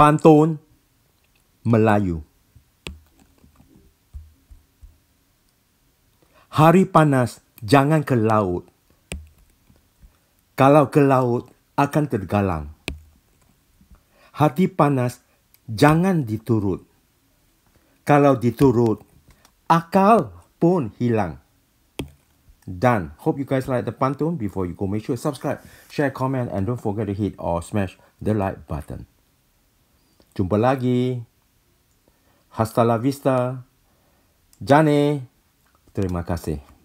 pantun Melayu. Hari panas, jangan ke laut. Kalau ke laut, akan tergalang. Hati panas, jangan diturut. Kalau diturut, akal pun hilang. Done. Hope you guys like the pantun. Before you go, make sure subscribe, share, comment, and don't forget to hit or smash the like button. Jumpa lagi. Hasta la vista. Jane. Terima kasih.